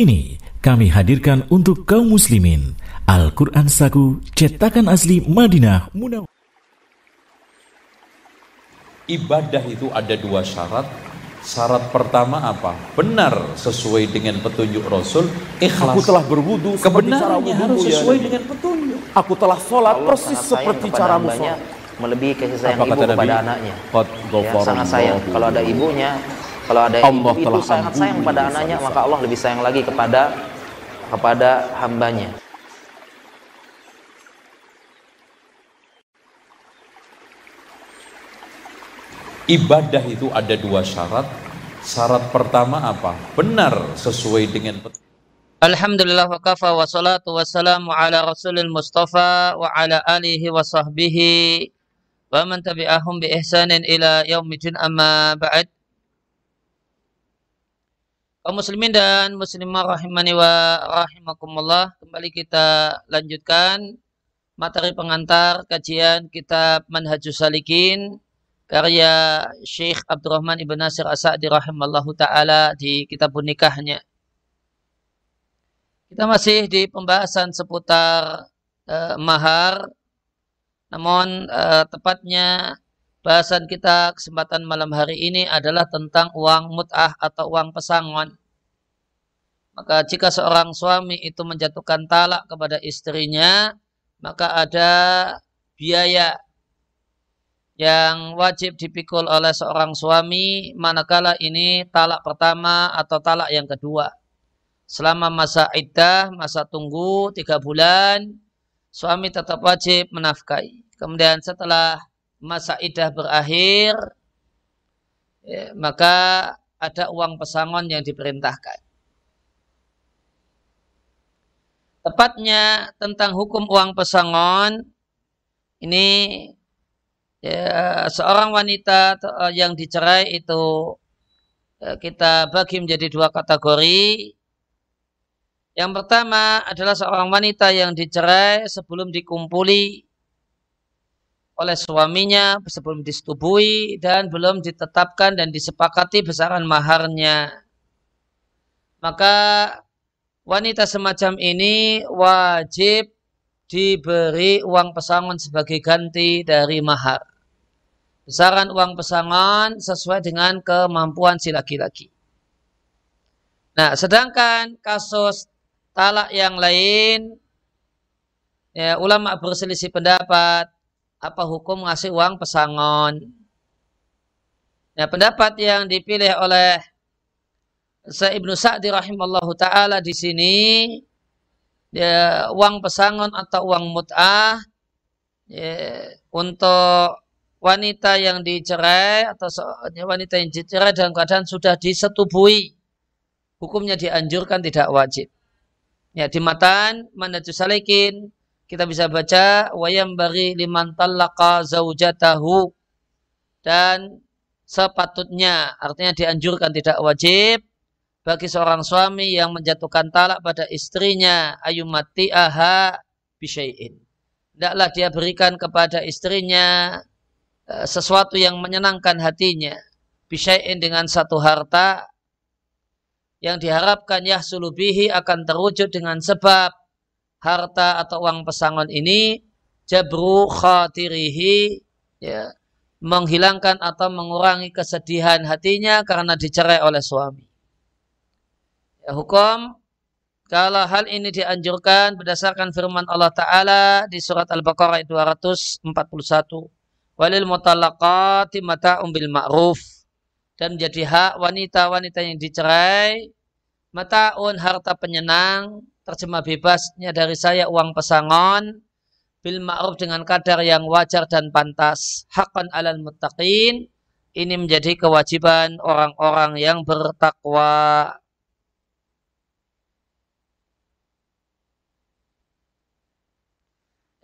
ini kami hadirkan untuk kaum muslimin Al-Quran Saku Cetakan Asli Madinah Munaw Ibadah itu ada dua syarat. Syarat pertama apa? Benar sesuai dengan petunjuk Rasul. Ikhlas. Aku telah berwudu. Kebenarannya harus ya sesuai ya. dengan petunjuk. Aku telah sholat Allah persis seperti cara musuh Melebihi kasih sayang apa ibu kepada Nabi? anaknya. Ya, sangat sayang. Kalau ada ibunya, kalau ada Allah ibu itu sangat sayang pada anaknya, maka Allah lebih sayang lagi kepada kepada hambanya. Ibadah itu ada dua syarat. Syarat pertama apa? Benar sesuai dengan Alhamdulillah wa kafa wa salatu wassalamu ala rasulil mustafa wa ala alihi wa sahbihi wa man tabi'ahum bi ihsanin ila yaumijun amma ba'd kaum muslimin dan muslimah rahimani wa rahimakumullah kembali kita lanjutkan materi pengantar kajian kitab Manhajus Salikin karya Syekh Abdurrahman Ibn Nasir Asadi rahimallahu taala di kitab nikahnya kita masih di pembahasan seputar uh, mahar namun uh, tepatnya Bahasan kita kesempatan malam hari ini adalah tentang uang mut'ah atau uang pesangon. Maka jika seorang suami itu menjatuhkan talak kepada istrinya, maka ada biaya yang wajib dipikul oleh seorang suami manakala ini talak pertama atau talak yang kedua. Selama masa iddah, masa tunggu tiga bulan, suami tetap wajib menafkahi. Kemudian setelah masa idah berakhir, ya, maka ada uang pesangon yang diperintahkan. Tepatnya tentang hukum uang pesangon, ini ya, seorang wanita eh, yang dicerai itu ya, kita bagi menjadi dua kategori. Yang pertama adalah seorang wanita yang dicerai sebelum dikumpuli oleh suaminya sebelum disetubuhi dan belum ditetapkan dan disepakati besaran maharnya. Maka wanita semacam ini wajib diberi uang pesangon sebagai ganti dari mahar. Besaran uang pesangon sesuai dengan kemampuan si laki-laki. Nah, sedangkan kasus talak yang lain, ya, ulama berselisih pendapat apa hukum ngasih uang pesangon. Nah, pendapat yang dipilih oleh Sa Ibnu Sa'di rahimallahu taala di sini ya, uang pesangon atau uang mut'ah ya, untuk wanita yang dicerai atau ya, wanita yang dicerai dalam keadaan sudah disetubui hukumnya dianjurkan tidak wajib. Ya, di matan manajus salikin kita bisa baca wayam bagi liman talaka zaujatahu dan sepatutnya artinya dianjurkan tidak wajib bagi seorang suami yang menjatuhkan talak pada istrinya ayumati aha bisyai'in tidaklah dia berikan kepada istrinya e, sesuatu yang menyenangkan hatinya bisyai'in dengan satu harta yang diharapkan yahsulubihi akan terwujud dengan sebab harta atau uang pesangon ini jabru khatirihi ya, menghilangkan atau mengurangi kesedihan hatinya karena dicerai oleh suami. Ya, hukum kalau hal ini dianjurkan berdasarkan firman Allah Ta'ala di surat Al-Baqarah 241. Walil mutalaqati mata umbil ma'ruf. Dan menjadi hak wanita-wanita yang dicerai. Mata'un harta penyenang terjemah bebasnya dari saya uang pesangon bil ma'ruf dengan kadar yang wajar dan pantas haqqan alal muttaqin ini menjadi kewajiban orang-orang yang bertakwa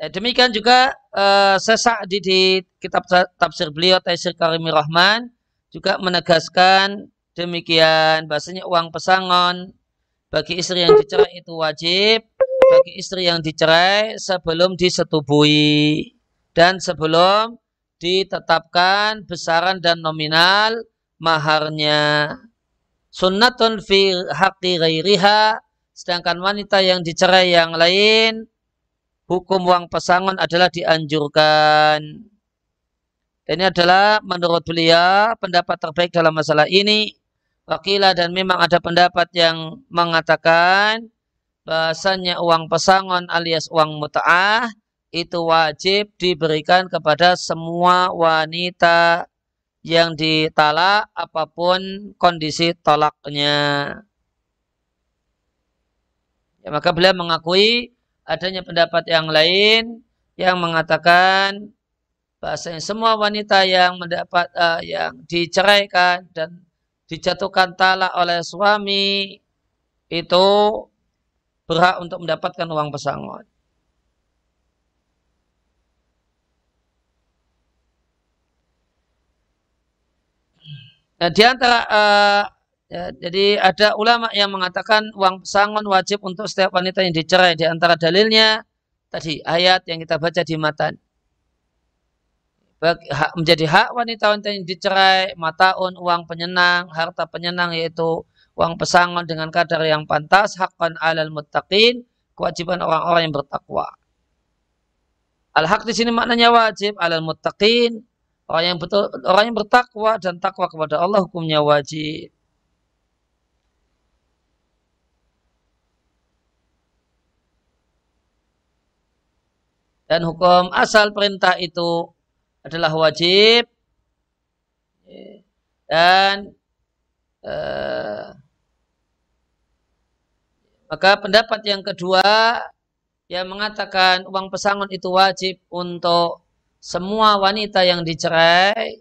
eh, demikian juga eh, sesak di, di kitab tafsir beliau Taisir Karimi Rahman juga menegaskan demikian bahasanya uang pesangon bagi istri yang dicerai itu wajib bagi istri yang dicerai sebelum disetubui dan sebelum ditetapkan besaran dan nominal maharnya. Sunnatun fi haqqi ghairiha sedangkan wanita yang dicerai yang lain hukum uang pesangon adalah dianjurkan. Ini adalah menurut beliau pendapat terbaik dalam masalah ini Wakilah dan memang ada pendapat yang mengatakan bahasanya uang pesangon alias uang muta'ah itu wajib diberikan kepada semua wanita yang ditalak apapun kondisi tolaknya. Ya, maka beliau mengakui adanya pendapat yang lain yang mengatakan bahasanya semua wanita yang mendapat uh, yang diceraikan dan dijatuhkan talak oleh suami itu berhak untuk mendapatkan uang pesangon. Nah, di antara uh, ya, jadi ada ulama yang mengatakan uang pesangon wajib untuk setiap wanita yang dicerai. Di antara dalilnya tadi ayat yang kita baca di matan menjadi hak wanita-wanita yang dicerai, mataun, uang penyenang, harta penyenang yaitu uang pesangon dengan kadar yang pantas, hakkan alal muttaqin, kewajiban orang-orang yang bertakwa. Al-haq di sini maknanya wajib alal muttaqin, orang yang betul orang yang bertakwa dan takwa kepada Allah hukumnya wajib. Dan hukum asal perintah itu adalah wajib dan eh, maka pendapat yang kedua yang mengatakan uang pesangon itu wajib untuk semua wanita yang dicerai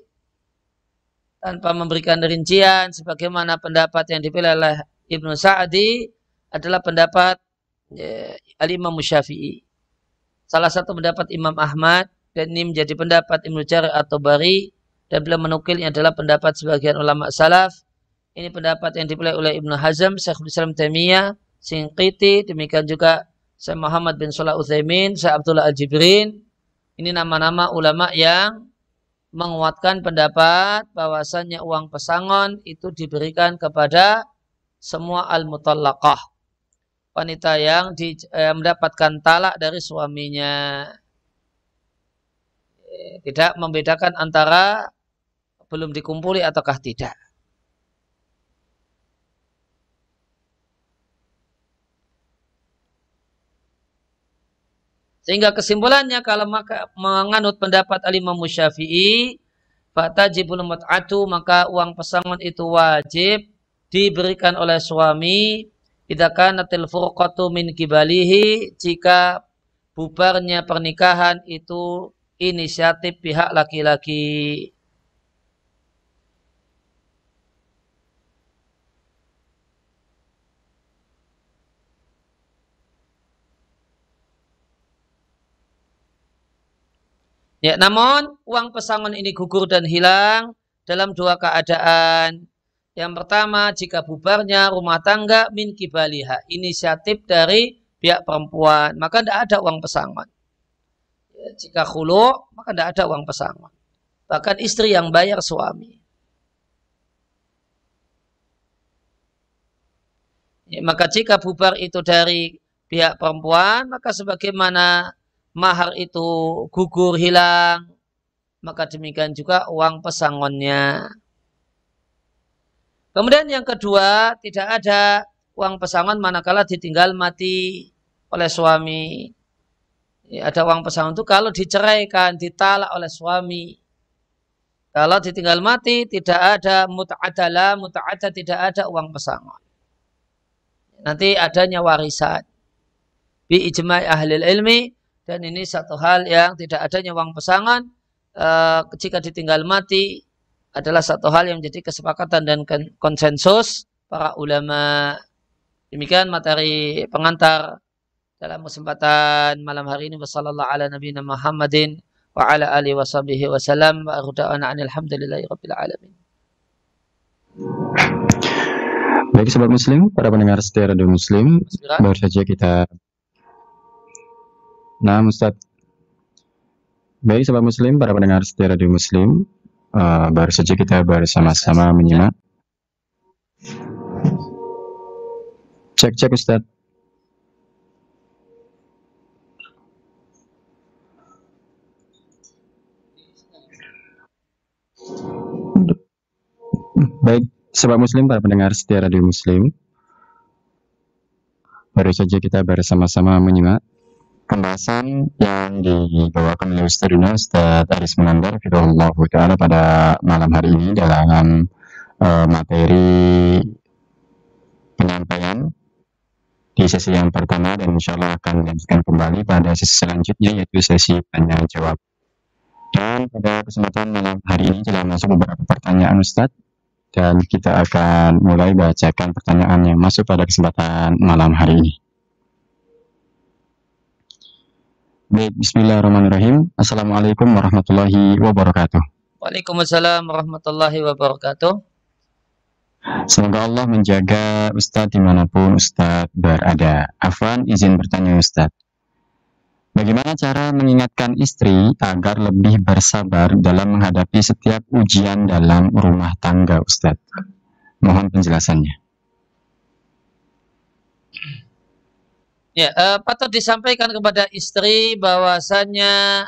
tanpa memberikan rincian sebagaimana pendapat yang dipilih oleh Ibnu Sa'di adalah pendapat ya, Al-Imam Syafi'i. Salah satu pendapat Imam Ahmad dan ini menjadi pendapat Ibnu Jarir atau Bari dan beliau menukilnya adalah pendapat sebagian ulama salaf ini pendapat yang dipilih oleh Ibnu Hazm, Syekhul Islam Taimiyah, Singkiti, demikian juga Syekh Muhammad bin Salah Uthaimin Syekh Abdullah Al-Jibrin. Ini nama-nama ulama yang menguatkan pendapat bahwasannya uang pesangon itu diberikan kepada semua al-mutallaqah. Wanita yang di, yang eh, mendapatkan talak dari suaminya tidak membedakan antara belum dikumpuli ataukah tidak. Sehingga kesimpulannya kalau maka menganut pendapat Alimah Musyafi'i, Syafi'i, fatajibul mut'atu maka uang pesangon itu wajib diberikan oleh suami idakan natil furqatu min kibalihi jika bubarnya pernikahan itu inisiatif pihak laki-laki. Ya, namun uang pesangon ini gugur dan hilang dalam dua keadaan. Yang pertama, jika bubarnya rumah tangga min kibaliha, inisiatif dari pihak perempuan, maka tidak ada uang pesangon. Jika khulu, maka tidak ada uang pesangon. Bahkan istri yang bayar suami. Ya, maka jika bubar itu dari pihak perempuan, maka sebagaimana mahar itu gugur hilang, maka demikian juga uang pesangonnya. Kemudian yang kedua, tidak ada uang pesangon manakala ditinggal mati oleh suami ya, ada uang pesangon itu kalau diceraikan, ditalak oleh suami. Kalau ditinggal mati, tidak ada mut'adala, mut'ada tidak ada uang pesangon. Nanti adanya warisan. Bi ijma'i ahli ilmi, dan ini satu hal yang tidak adanya uang pesangon, eh, jika ditinggal mati, adalah satu hal yang menjadi kesepakatan dan konsensus para ulama. Demikian materi pengantar dalam kesempatan malam hari ini wasallallahu ala nabiyina Muhammadin wa ala ali washabihi wasallam wa arda'ana alhamdulillahi rabbil alamin. Baik sahabat muslim, para pendengar setia radio muslim, baru saja kita Nah, Ustaz. Baik sahabat muslim, para pendengar setia radio muslim, uh, baru saja kita bersama-sama menyimak cek-cek Ustaz. Baik, Sobat Muslim, para pendengar setia Radio Muslim, baru saja kita bersama-sama menyimak pembahasan yang dibawakan oleh Ustaz Duna Ustaz Aris Menandar Ta'ala pada malam hari ini dalam uh, materi penyampaian di sesi yang pertama dan insya Allah akan dilanjutkan kembali pada sesi selanjutnya yaitu sesi tanya jawab. Dan pada kesempatan malam hari ini telah masuk beberapa pertanyaan Ustadz dan kita akan mulai bacakan pertanyaan yang masuk pada kesempatan malam hari ini. Baik, bismillahirrahmanirrahim. Assalamualaikum warahmatullahi wabarakatuh. Waalaikumsalam warahmatullahi wabarakatuh. Semoga Allah menjaga Ustadz dimanapun Ustadz berada. Afan, izin bertanya Ustadz. Bagaimana cara mengingatkan istri agar lebih bersabar dalam menghadapi setiap ujian dalam rumah tangga, Ustadz? Mohon penjelasannya. Ya, eh, patut disampaikan kepada istri bahwasanya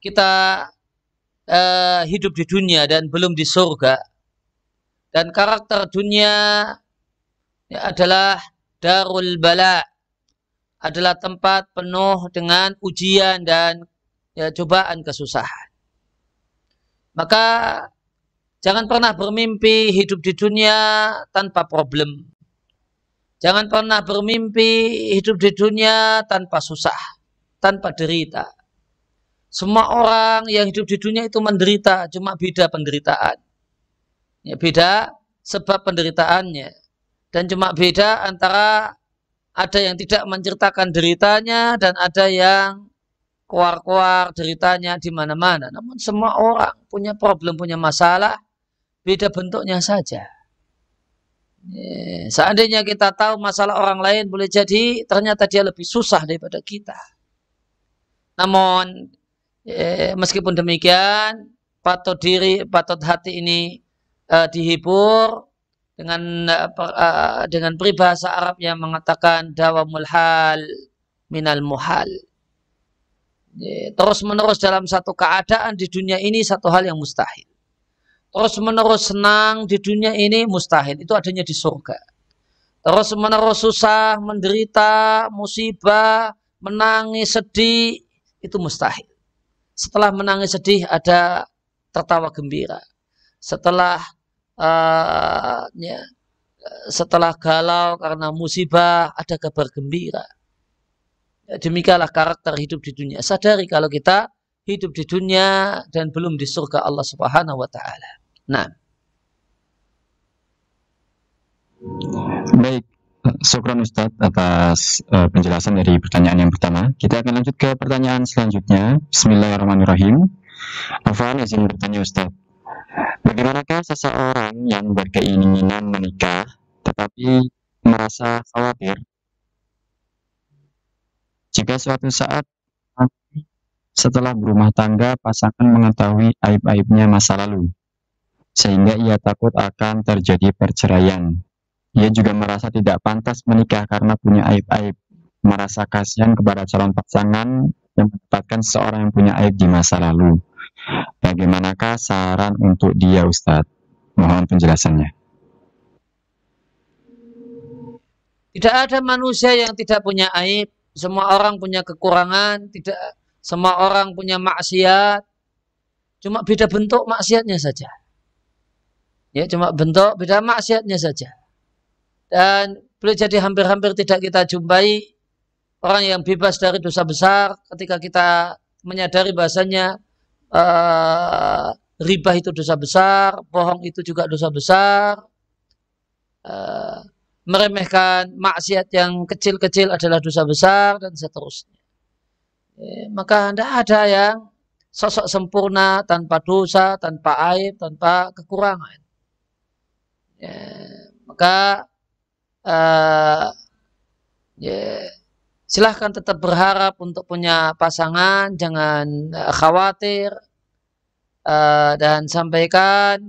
kita eh, hidup di dunia dan belum di surga. Dan karakter dunia ya, adalah darul bala' adalah tempat penuh dengan ujian dan ya, cobaan kesusahan. Maka jangan pernah bermimpi hidup di dunia tanpa problem. Jangan pernah bermimpi hidup di dunia tanpa susah, tanpa derita. Semua orang yang hidup di dunia itu menderita, cuma beda penderitaan. Ya, beda sebab penderitaannya. Dan cuma beda antara ada yang tidak menceritakan deritanya dan ada yang keluar-keluar deritanya di mana-mana. Namun semua orang punya problem, punya masalah, beda bentuknya saja. Eh, seandainya kita tahu masalah orang lain boleh jadi ternyata dia lebih susah daripada kita. Namun eh, meskipun demikian patut diri, patut hati ini eh, dihibur dengan uh, dengan peribahasa Arab yang mengatakan dawamul mulhal minal muhal. Terus menerus dalam satu keadaan di dunia ini satu hal yang mustahil. Terus menerus senang di dunia ini mustahil. Itu adanya di surga. Terus menerus susah, menderita, musibah, menangis, sedih. Itu mustahil. Setelah menangis sedih ada tertawa gembira. Setelah uh, ya, setelah galau karena musibah ada kabar gembira. Ya, demikianlah karakter hidup di dunia. Sadari kalau kita hidup di dunia dan belum di surga Allah Subhanahu wa taala. Nah. Baik, Sokron Ustaz atas uh, penjelasan dari pertanyaan yang pertama. Kita akan lanjut ke pertanyaan selanjutnya. Bismillahirrahmanirrahim. Afan izin bertanya Ustadz. Bagaimana seseorang yang berkeinginan menikah tetapi merasa khawatir jika suatu saat setelah berumah tangga pasangan mengetahui aib-aibnya masa lalu sehingga ia takut akan terjadi perceraian. Ia juga merasa tidak pantas menikah karena punya aib-aib, merasa kasihan kepada calon pasangan yang mendapatkan seorang yang punya aib di masa lalu. Bagaimanakah saran untuk dia, Ustadz? Mohon penjelasannya. Tidak ada manusia yang tidak punya aib, semua orang punya kekurangan, tidak semua orang punya maksiat. Cuma beda bentuk maksiatnya saja. Ya, cuma bentuk beda maksiatnya saja. Dan boleh jadi hampir-hampir tidak kita jumpai orang yang bebas dari dosa besar ketika kita menyadari bahasanya uh, riba itu dosa besar, bohong itu juga dosa besar, e, meremehkan maksiat yang kecil-kecil adalah dosa besar dan seterusnya. E, maka tidak ada yang sosok sempurna tanpa dosa, tanpa aib, tanpa kekurangan. E, maka e, eh, yeah, silahkan tetap berharap untuk punya pasangan, jangan eh, khawatir uh, dan sampaikan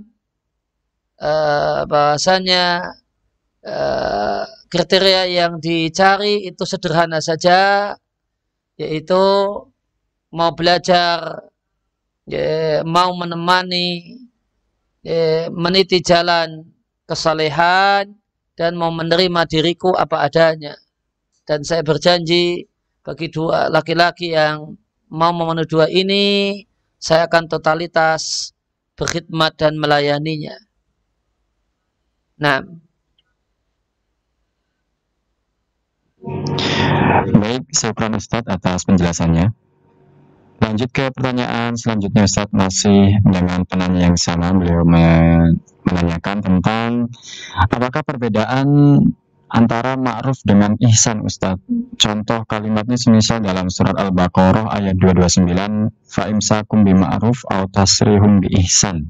uh, eh, bahasanya uh, eh, kriteria yang dicari itu sederhana saja yaitu mau belajar ya, mau menemani ya, meniti jalan kesalehan dan mau menerima diriku apa adanya dan saya berjanji bagi dua laki-laki yang mau memenuhi dua ini saya akan totalitas berkhidmat dan melayaninya. Nah, Baik, syukran Ustaz atas penjelasannya. Lanjut ke pertanyaan selanjutnya Ustaz masih dengan penanya yang sama beliau menanyakan tentang apakah perbedaan antara ma'ruf dengan ihsan Ustaz. Contoh kalimatnya semisal dalam surat Al-Baqarah ayat 229, fa'imsakum bima'ruf au tasrihum bi ihsan.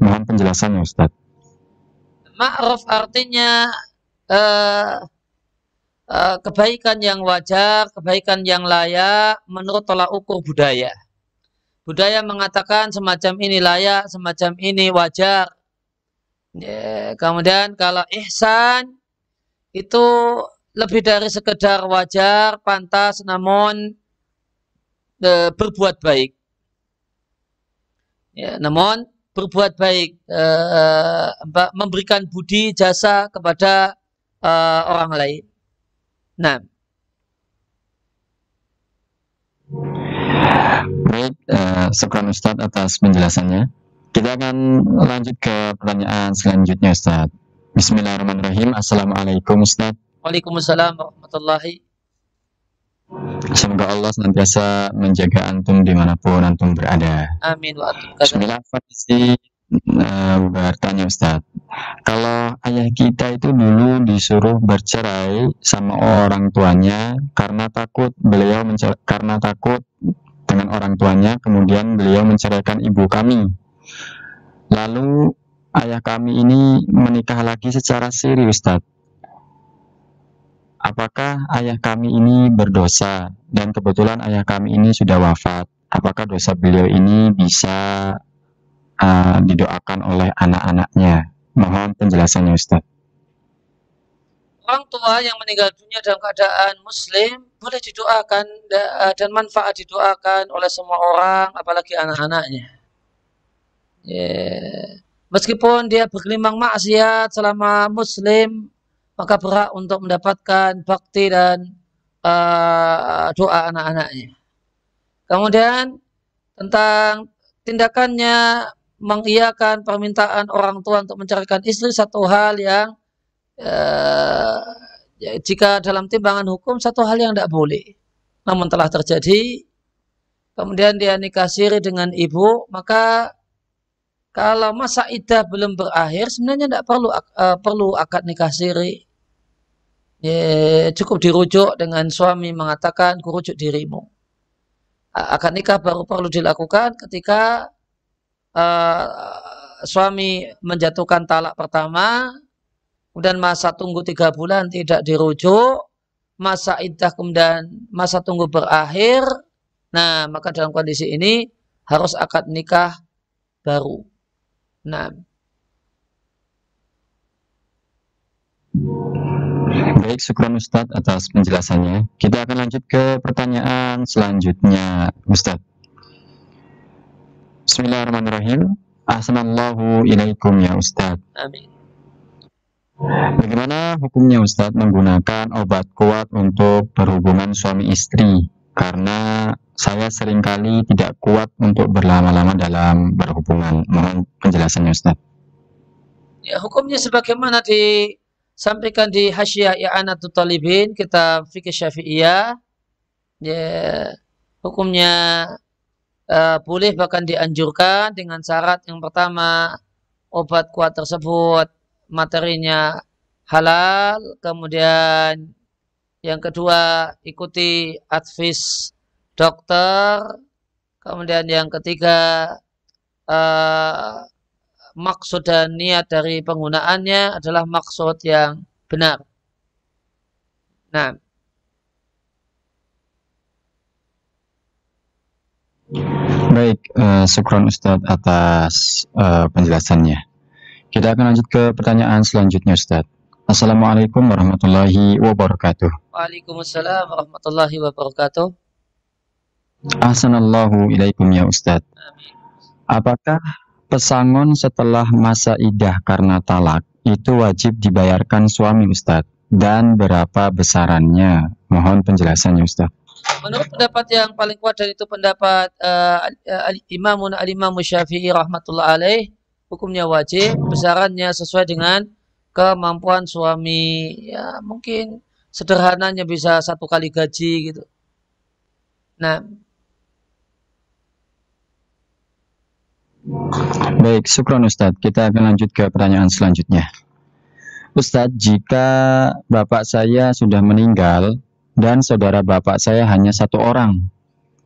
Mohon penjelasannya Ustaz. Ma'ruf artinya uh, uh, kebaikan yang wajar, kebaikan yang layak menurut tolak ukur budaya. Budaya mengatakan semacam ini layak, semacam ini wajar. Yeah. Kemudian kalau ihsan itu lebih dari sekedar wajar, pantas, namun e, berbuat baik. Ya, namun berbuat baik, e, e, memberikan budi jasa kepada e, orang lain. Nah. Baik, uh, e, Sukron Ustadz atas penjelasannya. Kita akan lanjut ke pertanyaan selanjutnya Ustadz. Bismillahirrahmanirrahim. Assalamualaikum Ustaz. Waalaikumsalam warahmatullahi Semoga Allah senantiasa menjaga antum dimanapun antum berada. Amin. Bismillah uh, nah, bertanya Ustaz. Kalau ayah kita itu dulu disuruh bercerai sama orang tuanya karena takut beliau karena takut dengan orang tuanya kemudian beliau menceraikan ibu kami. Lalu ayah kami ini menikah lagi secara serius, Ustaz. Apakah ayah kami ini berdosa dan kebetulan ayah kami ini sudah wafat? Apakah dosa beliau ini bisa uh, didoakan oleh anak-anaknya? Mohon penjelasannya Ustaz. Orang tua yang meninggal dunia dalam keadaan muslim boleh didoakan eh, dan manfaat didoakan oleh semua orang apalagi anak-anaknya. Yeah Meskipun dia berkelimang maksiat selama muslim, maka berhak untuk mendapatkan bakti dan uh, doa anak-anaknya. Kemudian tentang tindakannya mengiyakan permintaan orang tua untuk mencarikan istri satu hal yang uh, jika dalam timbangan hukum satu hal yang tidak boleh. Namun telah terjadi, kemudian dia nikah siri dengan ibu, maka kalau masa idah belum berakhir sebenarnya tidak perlu uh, perlu akad nikah siri ya, cukup dirujuk dengan suami mengatakan kurujuk dirimu akad nikah baru perlu dilakukan ketika uh, suami menjatuhkan talak pertama kemudian masa tunggu tiga bulan tidak dirujuk masa idah kemudian masa tunggu berakhir nah maka dalam kondisi ini harus akad nikah baru Nah. Baik, syukuran Ustadz atas penjelasannya. Kita akan lanjut ke pertanyaan selanjutnya, Ustadz. Bismillahirrahmanirrahim. Assalamualaikum ya Ustadz. Amin. Bagaimana hukumnya Ustadz menggunakan obat kuat untuk berhubungan suami istri? karena saya seringkali tidak kuat untuk berlama-lama dalam berhubungan. Mohon penjelasannya Ustaz. Ya, hukumnya sebagaimana disampaikan di Hasyiah I'anatul Talibin, kitab Fikih Syafi'iyah. Ya, hukumnya uh, boleh bahkan dianjurkan dengan syarat yang pertama obat kuat tersebut materinya halal, kemudian yang kedua, ikuti advis dokter. Kemudian yang ketiga, uh, maksud dan niat dari penggunaannya adalah maksud yang benar. Nah, Baik, uh, syukron Ustadz atas uh, penjelasannya. Kita akan lanjut ke pertanyaan selanjutnya Ustadz. Assalamualaikum warahmatullahi wabarakatuh. Waalaikumsalam warahmatullahi wabarakatuh. Assalamualaikum ilaikum ya Ustaz. Apakah pesangon setelah masa idah karena talak itu wajib dibayarkan suami Ustaz dan berapa besarannya? Mohon penjelasannya Ustaz. Menurut pendapat yang paling kuat dan itu pendapat uh, Imam Al-Imam Syafi'i rahmatullah alaih hukumnya wajib, besarannya sesuai dengan kemampuan suami ya mungkin sederhananya bisa satu kali gaji gitu nah Baik, syukron Ustadz. Kita akan lanjut ke pertanyaan selanjutnya. Ustadz, jika bapak saya sudah meninggal dan saudara bapak saya hanya satu orang,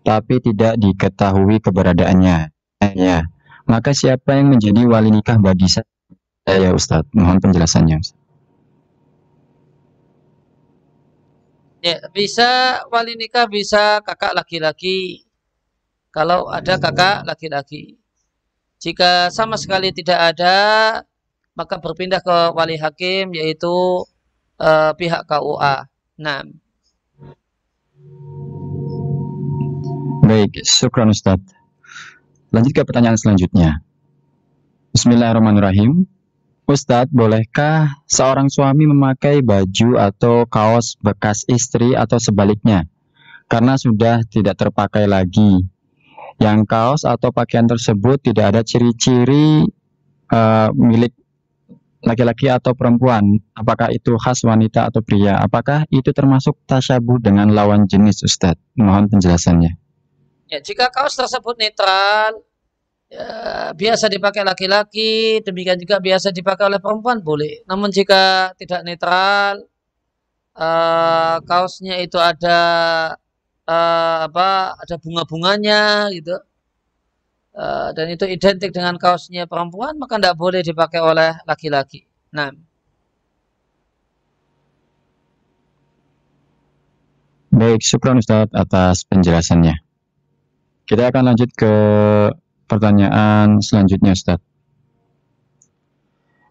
tapi tidak diketahui keberadaannya, ya, maka siapa yang menjadi wali nikah bagi saya? Eh, ya Ustadz, mohon penjelasannya. Ustaz. Ya, bisa wali nikah bisa kakak laki-laki. Kalau ada kakak laki-laki. Jika sama sekali tidak ada, maka berpindah ke wali hakim yaitu eh, pihak KUA. Nah. Baik, syukran Ustaz. Lanjut ke pertanyaan selanjutnya. Bismillahirrahmanirrahim. Ustadz, bolehkah seorang suami memakai baju atau kaos bekas istri atau sebaliknya? Karena sudah tidak terpakai lagi. Yang kaos atau pakaian tersebut tidak ada ciri-ciri uh, milik laki-laki atau perempuan. Apakah itu khas wanita atau pria? Apakah itu termasuk tasyabuh dengan lawan jenis, Ustadz? Mohon penjelasannya. Ya, jika kaos tersebut netral, Ya, biasa dipakai laki-laki, demikian juga biasa dipakai oleh perempuan boleh. Namun jika tidak netral, uh, kaosnya itu ada uh, apa? Ada bunga-bunganya gitu. Uh, dan itu identik dengan kaosnya perempuan maka tidak boleh dipakai oleh laki-laki. Nah, Baik, syukur Ustaz atas penjelasannya. Kita akan lanjut ke pertanyaan selanjutnya Ustaz.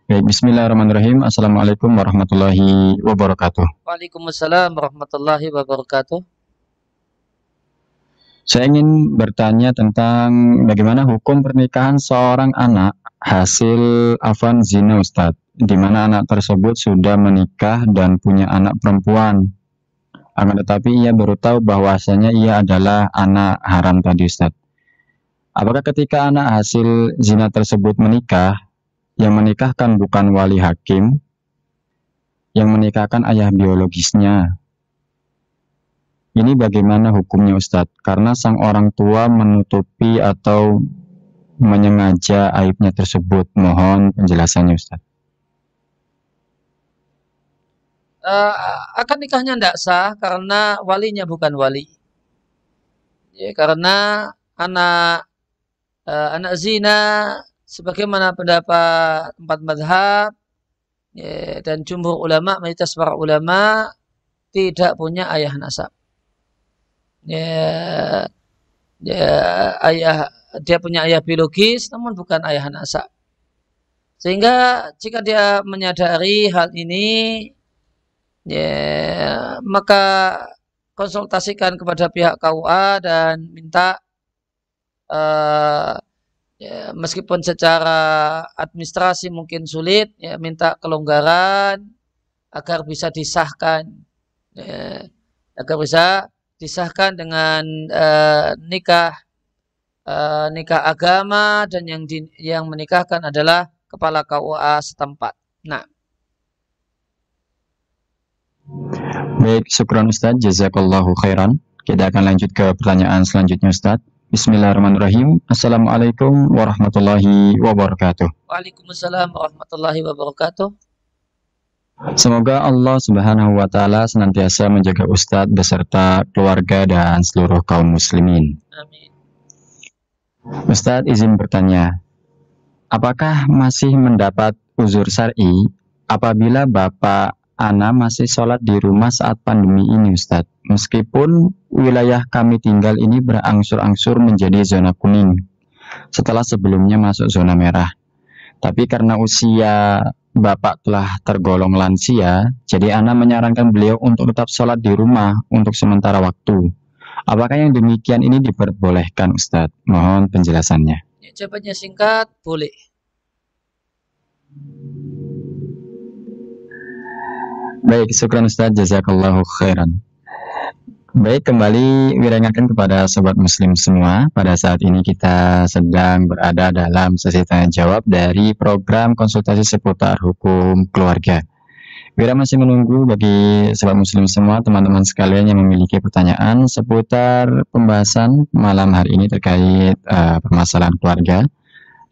Baik, bismillahirrahmanirrahim. Assalamualaikum warahmatullahi wabarakatuh. Waalaikumsalam warahmatullahi wabarakatuh. Saya ingin bertanya tentang bagaimana hukum pernikahan seorang anak hasil afan zina Ustaz, di mana anak tersebut sudah menikah dan punya anak perempuan. Akan tetapi ia baru tahu bahwasanya ia adalah anak haram tadi Ustaz. Apakah ketika anak hasil zina tersebut menikah, yang menikahkan bukan wali hakim, yang menikahkan ayah biologisnya? Ini bagaimana hukumnya Ustadz? Karena sang orang tua menutupi atau menyengaja aibnya tersebut. Mohon penjelasannya Ustadz. uh, akad nikahnya tidak sah karena walinya bukan wali. Ya, karena anak uh, anak zina sebagaimana pendapat empat madhab ya, dan jumhur ulama mayoritas para ulama tidak punya ayah nasab ya, ya ayah dia punya ayah biologis namun bukan ayah nasab sehingga jika dia menyadari hal ini ya maka konsultasikan kepada pihak KUA dan minta uh, ya, meskipun secara administrasi mungkin sulit ya, minta kelonggaran agar bisa disahkan ya, agar bisa disahkan dengan uh, nikah uh, nikah agama dan yang di, yang menikahkan adalah kepala KUA setempat. Nah. Baik, syukran Ustaz, jazakallahu khairan. Kita akan lanjut ke pertanyaan selanjutnya Ustaz. Bismillahirrahmanirrahim. Assalamualaikum warahmatullahi wabarakatuh. Waalaikumsalam warahmatullahi wabarakatuh. Semoga Allah Subhanahu wa taala senantiasa menjaga Ustadz beserta keluarga dan seluruh kaum muslimin. Amin. Ustadz izin bertanya. Apakah masih mendapat uzur syar'i apabila Bapak Ana masih sholat di rumah saat pandemi ini Ustadz. Meskipun wilayah kami tinggal ini berangsur-angsur menjadi zona kuning setelah sebelumnya masuk zona merah. Tapi karena usia Bapak telah tergolong lansia, jadi Ana menyarankan beliau untuk tetap sholat di rumah untuk sementara waktu. Apakah yang demikian ini diperbolehkan Ustadz? Mohon penjelasannya. Ya, jawabannya singkat, boleh. Baik, syukran Ustaz, jazakallahu khairan. Baik, kembali wiringatkan kepada sobat muslim semua. Pada saat ini kita sedang berada dalam sesi tanya jawab dari program konsultasi seputar hukum keluarga. Wira masih menunggu bagi sobat muslim semua, teman-teman sekalian yang memiliki pertanyaan seputar pembahasan malam hari ini terkait uh, permasalahan keluarga.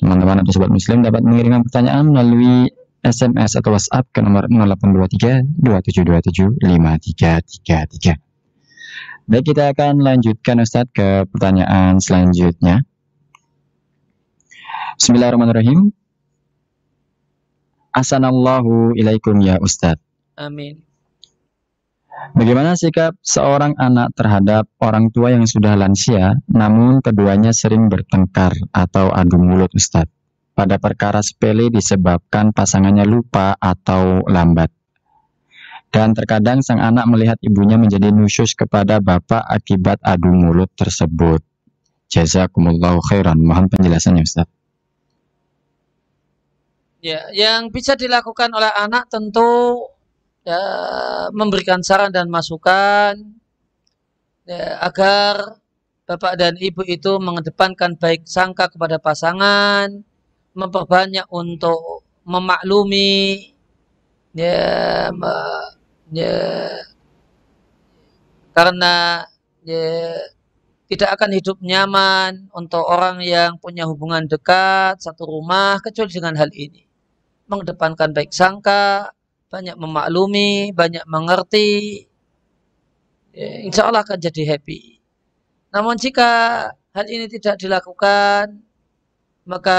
Teman-teman atau sobat muslim dapat mengirimkan pertanyaan melalui SMS atau WhatsApp ke nomor 0823 2727 5333. Baik, kita akan lanjutkan Ustadz ke pertanyaan selanjutnya. Bismillahirrahmanirrahim. Assalamu'alaikum ilaikum ya Ustadz. Amin. Bagaimana sikap seorang anak terhadap orang tua yang sudah lansia, namun keduanya sering bertengkar atau adu mulut Ustadz? pada perkara sepele disebabkan pasangannya lupa atau lambat. Dan terkadang sang anak melihat ibunya menjadi nusyus kepada bapak akibat adu mulut tersebut. Jazakumullah khairan. Mohon penjelasannya Ustaz. Ya, yang bisa dilakukan oleh anak tentu ya, memberikan saran dan masukan ya, agar bapak dan ibu itu mengedepankan baik sangka kepada pasangan, memperbanyak untuk memaklumi ya, me, ya karena ya, tidak akan hidup nyaman untuk orang yang punya hubungan dekat satu rumah kecuali dengan hal ini mengedepankan baik sangka banyak memaklumi banyak mengerti ya, insya Allah akan jadi happy namun jika hal ini tidak dilakukan maka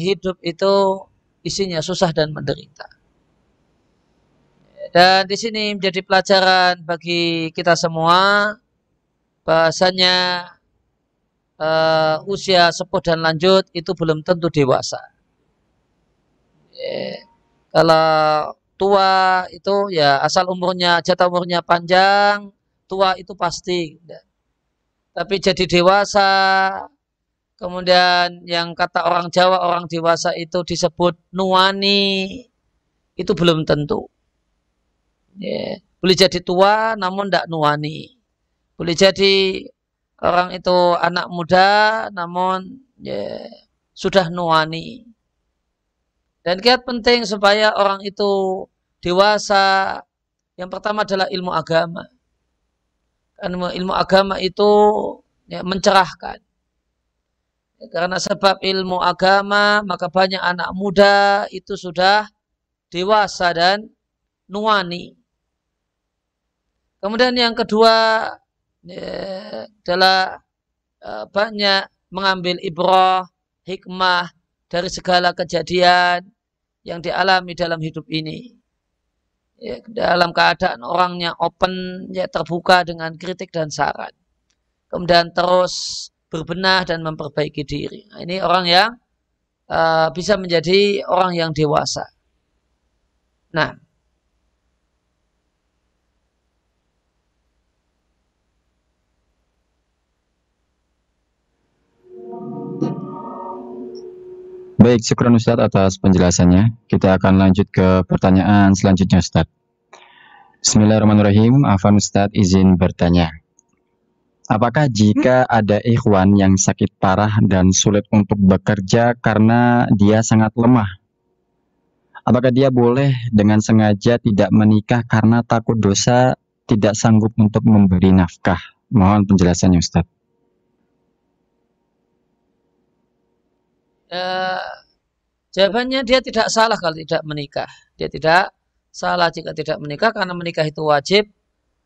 hidup itu isinya susah dan menderita. Dan di sini menjadi pelajaran bagi kita semua bahasanya uh, usia sepuh dan lanjut itu belum tentu dewasa. Yeah. Kalau tua itu ya asal umurnya jatah umurnya panjang, tua itu pasti. Ya. Tapi jadi dewasa Kemudian yang kata orang Jawa, orang dewasa itu disebut nuani, itu belum tentu. Ya, Boleh jadi tua namun tidak nuani. Boleh jadi orang itu anak muda namun ya, sudah nuani. Dan kiat penting supaya orang itu dewasa, yang pertama adalah ilmu agama. Karena ilmu agama itu ya, mencerahkan karena sebab ilmu agama maka banyak anak muda itu sudah dewasa dan nuani. Kemudian yang kedua e, adalah e, banyak mengambil ibrah, hikmah dari segala kejadian yang dialami dalam hidup ini. Ya, dalam keadaan orangnya open, ya terbuka dengan kritik dan saran. Kemudian terus berbenah dan memperbaiki diri. Nah, ini orang yang uh, bisa menjadi orang yang dewasa. Nah, Baik, syukur Ustaz atas penjelasannya. Kita akan lanjut ke pertanyaan selanjutnya Ustaz. Bismillahirrahmanirrahim. Afan Ustaz izin bertanya. Apakah jika hmm? ada ikhwan yang sakit parah dan sulit untuk bekerja karena dia sangat lemah? Apakah dia boleh dengan sengaja tidak menikah karena takut dosa tidak sanggup untuk memberi nafkah? Mohon penjelasannya Ustaz. Uh, eh, jawabannya dia tidak salah kalau tidak menikah. Dia tidak salah jika tidak menikah karena menikah itu wajib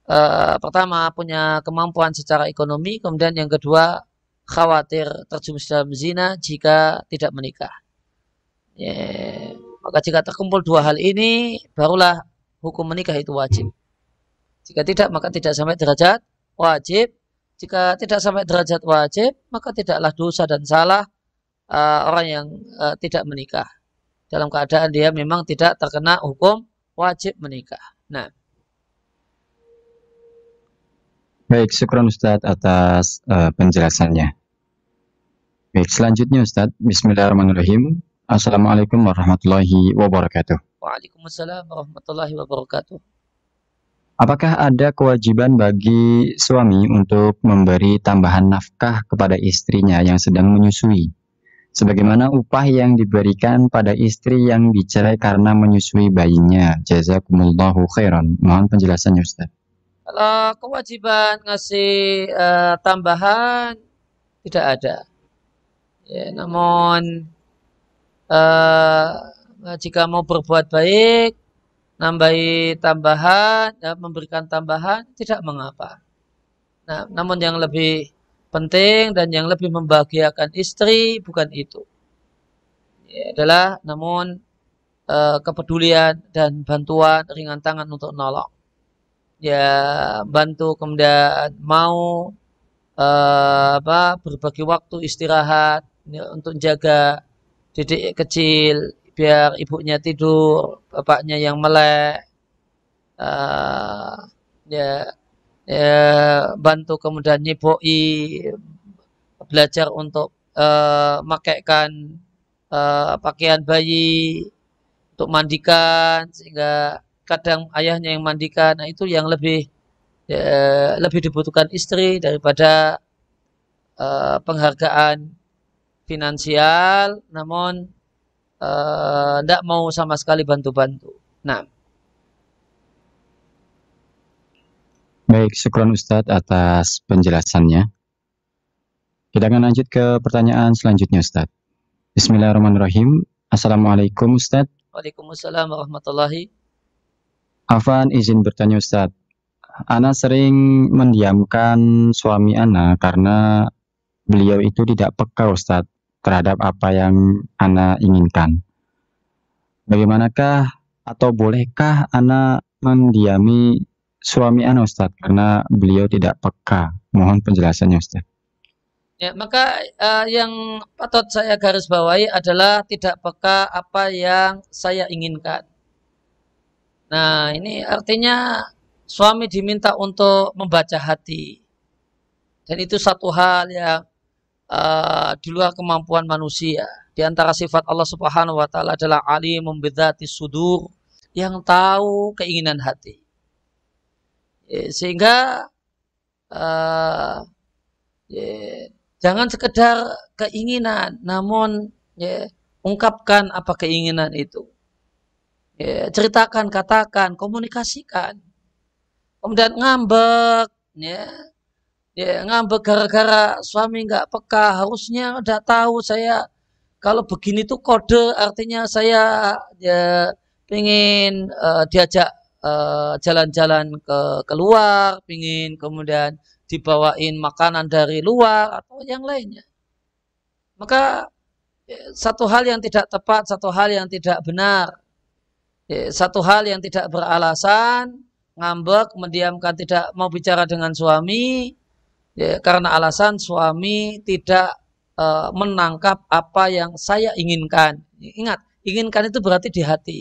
Eh, pertama punya kemampuan secara ekonomi, kemudian yang kedua khawatir terjumus dalam zina jika tidak menikah. Yeah. Maka jika terkumpul dua hal ini, barulah hukum menikah itu wajib. Jika tidak, maka tidak sampai derajat wajib. Jika tidak sampai derajat wajib, maka tidaklah dosa dan salah uh, orang yang uh, tidak menikah. Dalam keadaan dia memang tidak terkena hukum wajib menikah. Nah. Baik, syukur Ustadz atas uh, penjelasannya. Baik, selanjutnya Ustadz, Bismillahirrahmanirrahim. Assalamualaikum warahmatullahi wabarakatuh. Waalaikumsalam warahmatullahi wabarakatuh. Apakah ada kewajiban bagi suami untuk memberi tambahan nafkah kepada istrinya yang sedang menyusui? Sebagaimana upah yang diberikan pada istri yang dicerai karena menyusui bayinya. Jazakumullahu khairan. Mohon penjelasannya Ustadz. Kalau eh, kewajiban ngasih uh, tambahan tidak ada. Ya, namun uh, jika mau berbuat baik, nambahi tambahan, ya, memberikan tambahan tidak mengapa. Nah, namun yang lebih penting dan yang lebih membahagiakan istri bukan itu. Ya, adalah namun uh, kepedulian dan bantuan ringan tangan untuk nolong ya bantu kemudian mau uh, apa berbagi waktu istirahat ya, untuk jaga didik kecil biar ibunya tidur bapaknya yang melek uh, ya, ya bantu kemudian nyiboi belajar untuk eh, makaikan uh, eh, pakaian bayi untuk mandikan sehingga kadang ayahnya yang mandikan nah itu yang lebih ya, lebih dibutuhkan istri daripada uh, penghargaan finansial namun tidak eh, uh, mau sama sekali bantu-bantu nah Baik, syukron Ustadz atas penjelasannya. Kita akan lanjut ke pertanyaan selanjutnya Ustadz. Bismillahirrahmanirrahim. Assalamualaikum Ustadz. Waalaikumsalam warahmatullahi Afan izin bertanya Ustadz, Ana sering mendiamkan suami Ana karena beliau itu tidak peka Ustadz terhadap apa yang Ana inginkan. Bagaimanakah atau bolehkah Ana mendiami suami Ana Ustadz karena beliau tidak peka? Mohon penjelasannya Ustadz. Ya, maka uh, yang patut saya garis bawahi adalah tidak peka apa yang saya inginkan. Nah, ini artinya suami diminta untuk membaca hati. Dan itu satu hal yang uh, di luar kemampuan manusia. Di antara sifat Allah Subhanahu wa taala adalah Ali membedati sudur yang tahu keinginan hati. Sehingga uh, eh, yeah, jangan sekedar keinginan, namun yeah, ungkapkan apa keinginan itu ya, ceritakan, katakan, komunikasikan. Kemudian ngambek, ya, ya ngambek gara-gara suami nggak peka, harusnya udah tahu saya kalau begini tuh kode, artinya saya ya pengen uh, eh, diajak eh, jalan-jalan uh, ke keluar, pingin kemudian dibawain makanan dari luar atau yang lainnya. Maka ya, satu hal yang tidak tepat, satu hal yang tidak benar satu hal yang tidak beralasan, ngambek, mendiamkan, tidak mau bicara dengan suami, ya, karena alasan suami tidak uh, menangkap apa yang saya inginkan. Ingat, inginkan itu berarti di hati.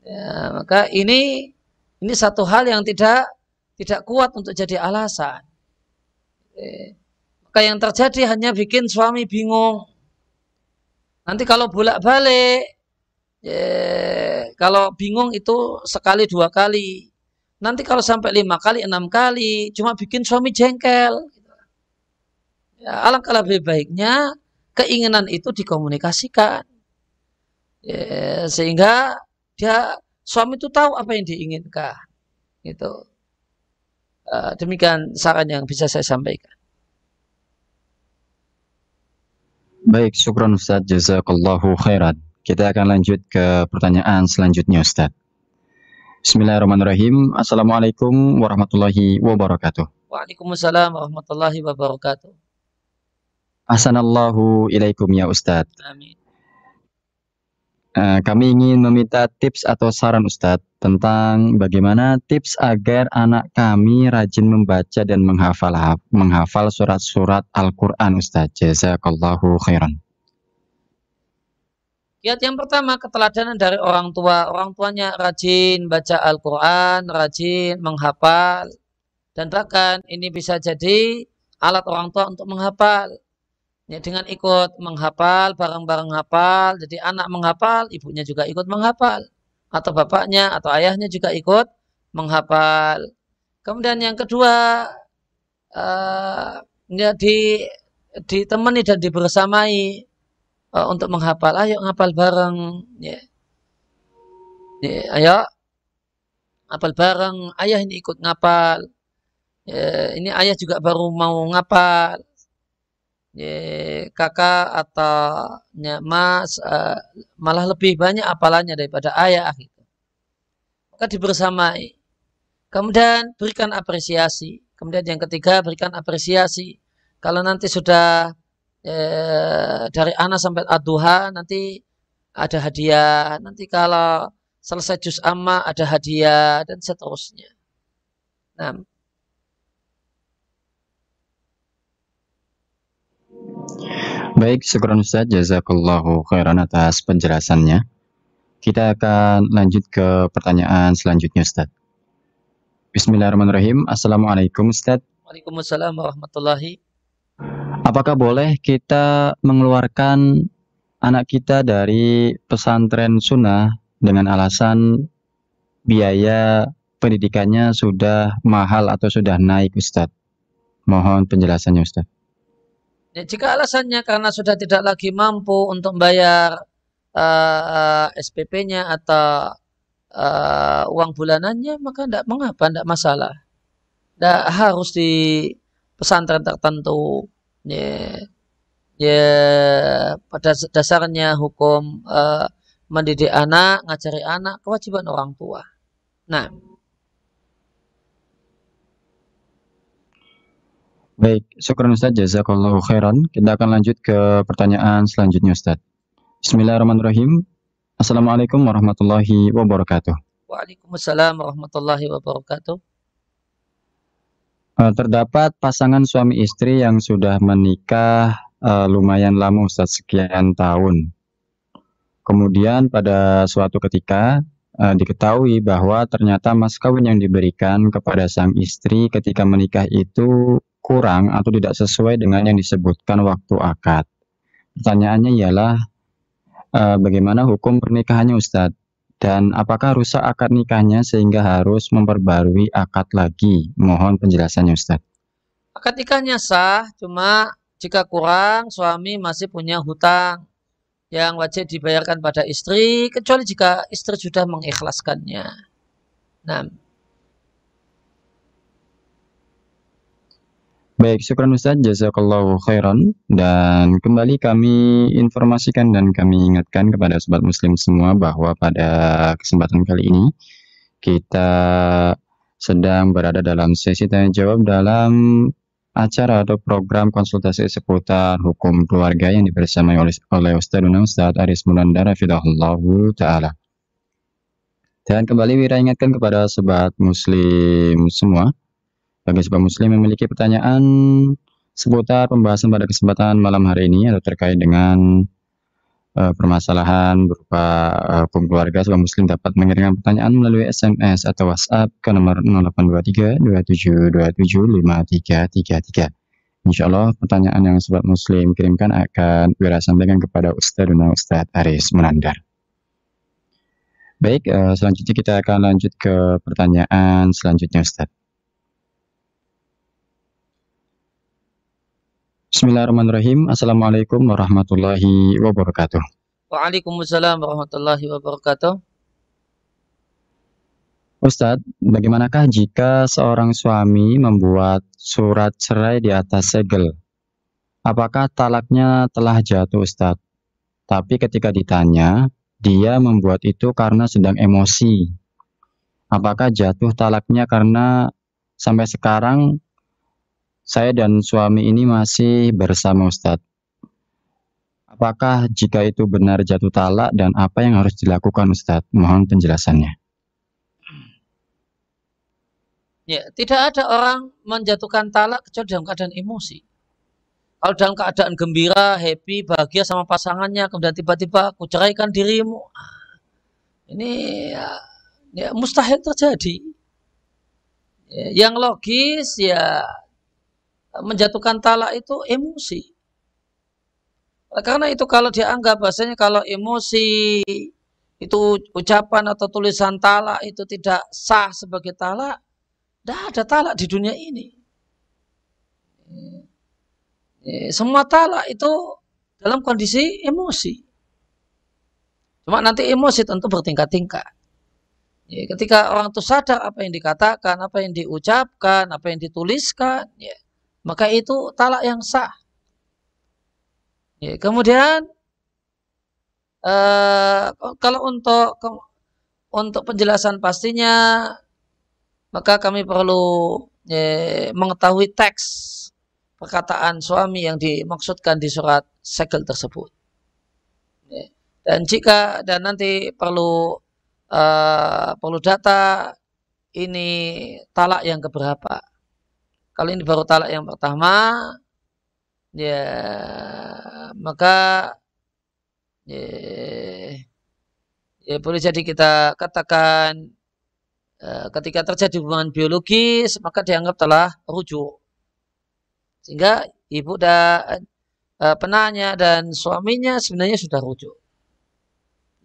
Ya, maka ini ini satu hal yang tidak tidak kuat untuk jadi alasan. Ya, maka yang terjadi hanya bikin suami bingung. Nanti kalau bolak-balik, ya, kalau bingung itu sekali dua kali. Nanti kalau sampai lima kali, enam kali, cuma bikin suami jengkel. Ya, alangkah lebih baiknya keinginan itu dikomunikasikan. Ya, sehingga dia suami itu tahu apa yang diinginkan. Gitu. Eh, demikian saran yang bisa saya sampaikan. Baik, syukran Ustaz. Jazakallahu khairan. Kita akan lanjut ke pertanyaan selanjutnya Ustaz. Bismillahirrahmanirrahim. Assalamualaikum warahmatullahi wabarakatuh. Waalaikumsalam warahmatullahi wabarakatuh. Assalamualaikum ilaikum ya Ustaz. Amin. Eh, kami ingin meminta tips atau saran Ustadz tentang bagaimana tips agar anak kami rajin membaca dan menghafal menghafal surat-surat Al-Quran Ustadz. Jazakallahu khairan. Kiat yang pertama keteladanan dari orang tua. Orang tuanya rajin baca Al-Quran, rajin menghafal. Dan bahkan ini bisa jadi alat orang tua untuk menghafal. Ya, dengan ikut menghafal, bareng-bareng hafal. Jadi anak menghafal, ibunya juga ikut menghafal. Atau bapaknya atau ayahnya juga ikut menghafal. Kemudian yang kedua, uh, ya di ditemani dan dibersamai uh, untuk menghafal ayo ngapal bareng ya. ya ayo ngapal bareng ayah ini ikut ngapal ya, ini ayah juga baru mau ngapal ya, kakak atau ya, mas uh, malah lebih banyak apalannya daripada ayah ah, gitu. maka dibersamai kemudian berikan apresiasi kemudian yang ketiga berikan apresiasi kalau nanti sudah Eh, dari Ana sampai Aduha nanti ada hadiah. Nanti kalau selesai jus amma ada hadiah dan seterusnya. Nah. Baik, syukur Ustaz jazakallahu khairan atas penjelasannya. Kita akan lanjut ke pertanyaan selanjutnya Ustaz. Bismillahirrahmanirrahim. Assalamualaikum Ustaz. Waalaikumsalam warahmatullahi Apakah boleh kita mengeluarkan anak kita dari pesantren sunnah dengan alasan biaya pendidikannya sudah mahal atau sudah naik Ustadz? Mohon penjelasannya Ustadz. Ya, jika alasannya karena sudah tidak lagi mampu untuk membayar uh, eh, eh, SPP-nya atau uh, uang bulanannya maka tidak mengapa, tidak masalah. Tidak harus di pesantren tertentu ya ya pada dasarnya hukum uh, mendidik anak ngajari anak kewajiban orang tua nah Baik, syukran Ustaz jazakallahu khairan. Kita akan lanjut ke pertanyaan selanjutnya Ustaz. Bismillahirrahmanirrahim. Assalamualaikum warahmatullahi wabarakatuh. Waalaikumsalam warahmatullahi wabarakatuh. Eh, terdapat pasangan suami istri yang sudah menikah uh, lumayan lama Ustadz sekian tahun. Kemudian pada suatu ketika uh, diketahui bahwa ternyata mas kawin yang diberikan kepada sang istri ketika menikah itu kurang atau tidak sesuai dengan yang disebutkan waktu akad. Pertanyaannya ialah uh, bagaimana hukum pernikahannya Ustadz? Dan apakah rusak akad nikahnya sehingga harus memperbarui akad lagi? Mohon penjelasannya Ustaz. Akad nikahnya sah, cuma jika kurang suami masih punya hutang yang wajib dibayarkan pada istri, kecuali jika istri sudah mengikhlaskannya. Nah, Baik, syukran Ustaz, jazakallahu khairan. Dan kembali kami informasikan dan kami ingatkan kepada sobat muslim semua bahwa pada kesempatan kali ini kita sedang berada dalam sesi tanya jawab dalam acara atau program konsultasi seputar hukum keluarga yang dibersamai oleh, oleh Ustaz Unang Ustaz Aris Mulandara Fidahullahu Ta'ala. Dan kembali kita ingatkan kepada sobat muslim semua bagi sebuah muslim memiliki pertanyaan seputar pembahasan pada kesempatan malam hari ini atau terkait dengan uh, permasalahan berupa uh, hukum keluarga, sebuah muslim dapat mengirimkan pertanyaan melalui SMS atau WhatsApp ke nomor 0823 2727 5333. Insya Allah pertanyaan yang sebuah muslim kirimkan akan Wira sampaikan kepada Ustadz dan Ustadz Aris Menandar. Baik, eh, selanjutnya kita akan lanjut ke pertanyaan selanjutnya Ustadz. Bismillahirrahmanirrahim. Assalamualaikum warahmatullahi wabarakatuh. Waalaikumsalam warahmatullahi wabarakatuh. Ustadz, bagaimanakah jika seorang suami membuat surat cerai di atas segel? Apakah talaknya telah jatuh Ustadz? Tapi ketika ditanya, dia membuat itu karena sedang emosi. Apakah jatuh talaknya karena sampai sekarang saya dan suami ini masih bersama Ustadz. Apakah jika itu benar jatuh talak dan apa yang harus dilakukan Ustadz? Mohon penjelasannya. Ya, tidak ada orang menjatuhkan talak kecuali dalam keadaan emosi. Kalau dalam keadaan gembira, happy, bahagia sama pasangannya, kemudian tiba-tiba aku ceraikan dirimu. Ah, ini ya, ya mustahil terjadi. Ya, yang logis ya menjatuhkan talak itu emosi. Karena itu kalau dianggap bahasanya kalau emosi itu ucapan atau tulisan talak itu tidak sah sebagai talak, dah ada talak di dunia ini. Eh, eh, semua talak itu dalam kondisi emosi. Cuma nanti emosi tentu bertingkat-tingkat. Ya, ketika orang itu sadar apa yang dikatakan, apa yang diucapkan, apa yang dituliskan, ya, maka itu talak yang sah. Ya, kemudian uh, kalau untuk untuk penjelasan pastinya maka kami perlu ya, mengetahui teks perkataan suami yang dimaksudkan di surat segel tersebut. Ya. Dan jika dan nanti perlu uh, perlu data ini talak yang keberapa. Kalau ini baru talak yang pertama, ya maka ya, ya boleh jadi kita katakan eh, ketika terjadi hubungan biologis maka dianggap telah rujuk sehingga ibu dan eh, penanya dan suaminya sebenarnya sudah rujuk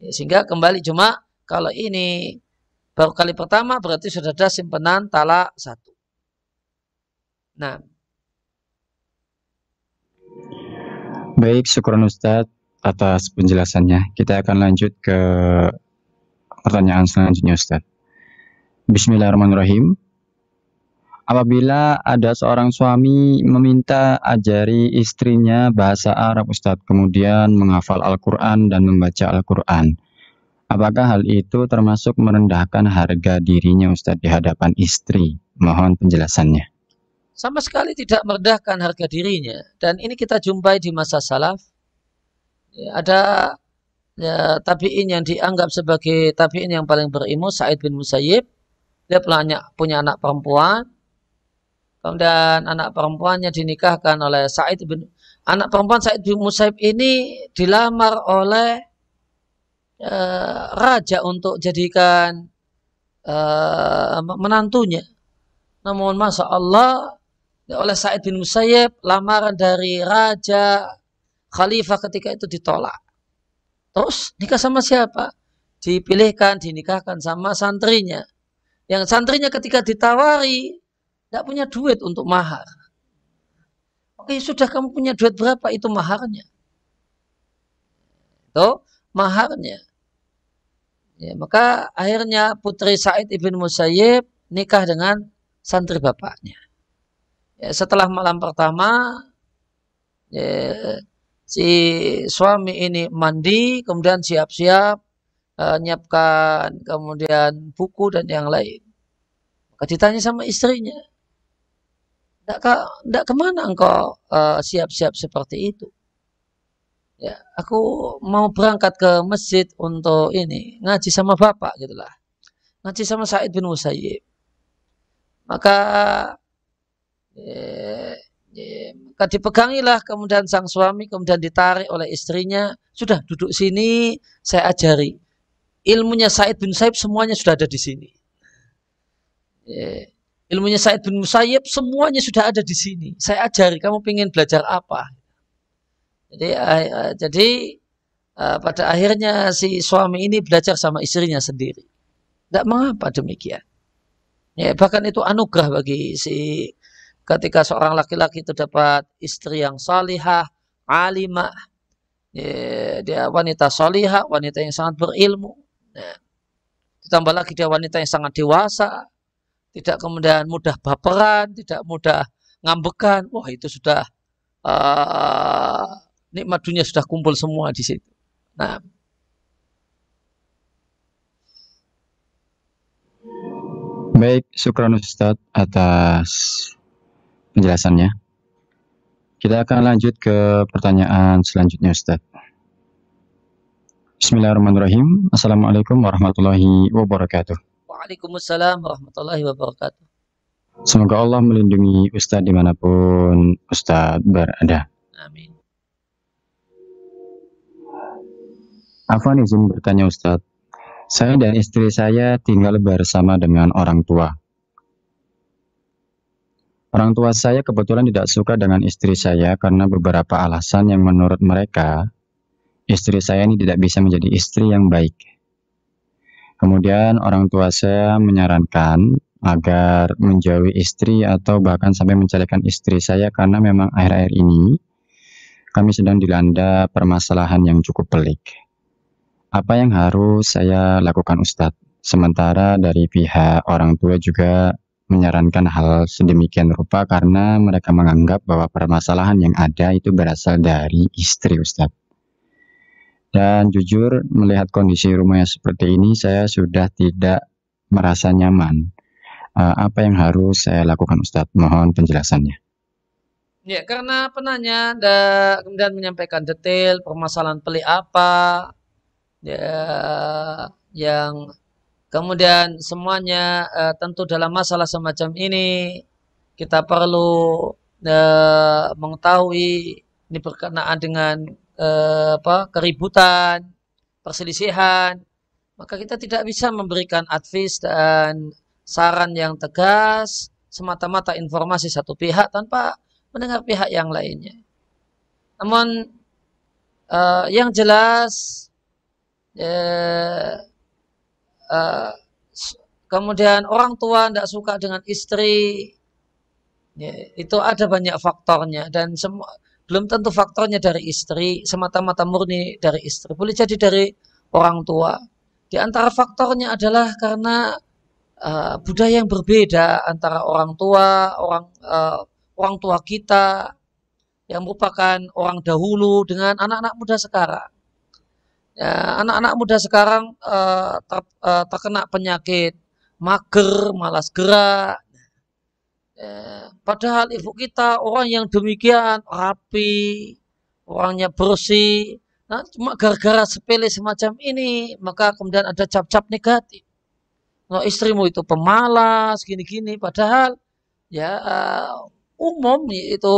ya, sehingga kembali cuma kalau ini baru kali pertama berarti sudah ada simpenan talak satu Nah. Baik, syukur Ustadz atas penjelasannya. Kita akan lanjut ke pertanyaan selanjutnya Ustadz. Bismillahirrahmanirrahim. Apabila ada seorang suami meminta ajari istrinya bahasa Arab Ustadz, kemudian menghafal Al-Quran dan membaca Al-Quran. Apakah hal itu termasuk merendahkan harga dirinya Ustadz di hadapan istri? Mohon penjelasannya sama sekali tidak merendahkan harga dirinya dan ini kita jumpai di masa salaf ya, ada ya, tabiin yang dianggap sebagai tabiin yang paling berilmu Said bin Musayyib dia punya punya anak perempuan kemudian anak perempuannya dinikahkan oleh Said bin anak perempuan Said bin Musayyib ini dilamar oleh eh, raja untuk jadikan eh, menantunya namun masa Allah oleh Sa'id bin Musayyib lamaran dari raja khalifah ketika itu ditolak. Terus nikah sama siapa? Dipilihkan, dinikahkan sama santrinya. Yang santrinya ketika ditawari tidak punya duit untuk mahar. Oke, sudah kamu punya duit berapa? Itu maharnya. Itu maharnya. Ya, maka akhirnya putri Said ibn Musayyib nikah dengan santri bapaknya ya, setelah malam pertama ya, si suami ini mandi kemudian siap-siap uh, nyiapkan kemudian buku dan yang lain maka ditanya sama istrinya tidak ke, tidak kemana engkau eh, siap-siap uh, seperti itu ya aku mau berangkat ke masjid untuk ini ngaji sama bapak gitulah ngaji sama Said bin Musayyib maka ya, ya, maka dipegangilah kemudian sang suami kemudian ditarik oleh istrinya sudah duduk sini saya ajari ilmunya Said bin Saib semuanya sudah ada di sini ilmunya Said bin Musayyib semuanya sudah ada di sini saya ajari kamu ingin belajar apa jadi jadi pada akhirnya si suami ini belajar sama istrinya sendiri tidak mengapa demikian ya bahkan itu anugerah bagi si ketika seorang laki-laki itu dapat istri yang salihah, alimah, ya, dia wanita salihah, wanita yang sangat berilmu. Ya. Ditambah lagi dia wanita yang sangat dewasa, tidak kemudian mudah baperan, tidak mudah ngambekan. Wah itu sudah uh, nikmat dunia sudah kumpul semua di situ. Nah, Baik, syukran Ustadz atas penjelasannya. Kita akan lanjut ke pertanyaan selanjutnya Ustaz. Bismillahirrahmanirrahim. Assalamualaikum warahmatullahi wabarakatuh. Waalaikumsalam warahmatullahi wabarakatuh. Semoga Allah melindungi Ustadz dimanapun Ustadz berada. Amin. Afan izin bertanya Ustadz. Saya dan istri saya tinggal bersama dengan orang tua. Orang tua saya kebetulan tidak suka dengan istri saya karena beberapa alasan yang menurut mereka istri saya ini tidak bisa menjadi istri yang baik. Kemudian orang tua saya menyarankan agar menjauhi istri atau bahkan sampai menceraikan istri saya karena memang akhir-akhir ini kami sedang dilanda permasalahan yang cukup pelik. Apa yang harus saya lakukan Ustadz? Sementara dari pihak orang tua juga menyarankan hal sedemikian rupa karena mereka menganggap bahwa permasalahan yang ada itu berasal dari istri Ustadz. Dan jujur melihat kondisi rumah yang seperti ini saya sudah tidak merasa nyaman. Eh, apa yang harus saya lakukan Ustadz? Mohon penjelasannya. Ya, karena penanya da, kemudian menyampaikan detail permasalahan pelik apa ya, yang Kemudian semuanya e, tentu dalam masalah semacam ini kita perlu e, mengetahui ini berkenaan dengan e, apa keributan, perselisihan, maka kita tidak bisa memberikan advis dan saran yang tegas semata-mata informasi satu pihak tanpa mendengar pihak yang lainnya. Namun uh, yang jelas uh, Eh, kemudian orang tua tidak suka dengan istri ya, itu ada banyak faktornya dan semua belum tentu faktornya dari istri semata-mata murni dari istri boleh jadi dari orang tua di antara faktornya adalah karena uh, budaya yang berbeda antara orang tua orang uh, orang tua kita yang merupakan orang dahulu dengan anak-anak muda sekarang Ya, anak-anak ya, muda sekarang uh, ter, uh, terkena penyakit mager, malas gerak. Ya, padahal ibu kita orang yang demikian rapi, orangnya bersih. Nah, cuma gara-gara sepele semacam ini, maka kemudian ada cap-cap negatif. Nah, istrimu itu pemalas, gini-gini. Padahal ya uh, umum itu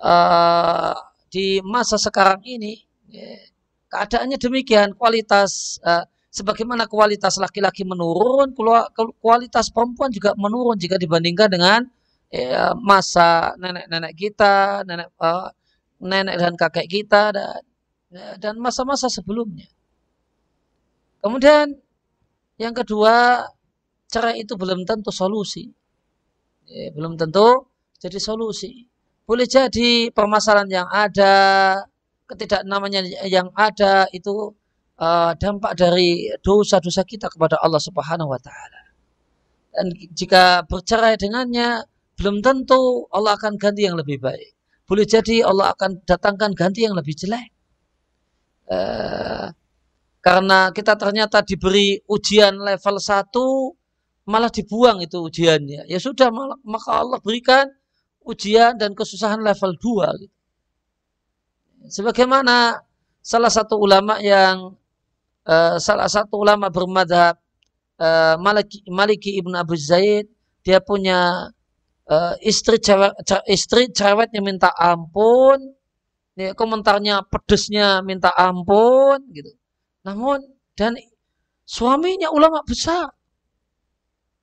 uh, di masa sekarang ini. Ya, keadaannya demikian kualitas uh, sebagaimana kualitas laki-laki menurun kualitas perempuan juga menurun jika dibandingkan dengan ya, masa nenek-nenek kita nenek uh, nenek dan kakek kita dan dan masa-masa sebelumnya kemudian yang kedua cerai itu belum tentu solusi ya, belum tentu jadi solusi boleh jadi permasalahan yang ada namanya yang ada itu uh, dampak dari dosa-dosa kita kepada Allah Subhanahu wa taala. Dan jika bercerai dengannya belum tentu Allah akan ganti yang lebih baik. Boleh jadi Allah akan datangkan ganti yang lebih jelek. Uh, karena kita ternyata diberi ujian level 1 malah dibuang itu ujiannya. Ya sudah maka Allah berikan ujian dan kesusahan level 2 gitu Sebagaimana salah satu ulama yang uh, salah satu ulama bermadhab uh, Maliki, Maliki ibnu Abu Zaid dia punya uh, istri cewek istri cewek yang minta ampun ya, komentarnya pedesnya minta ampun gitu namun dan suaminya ulama besar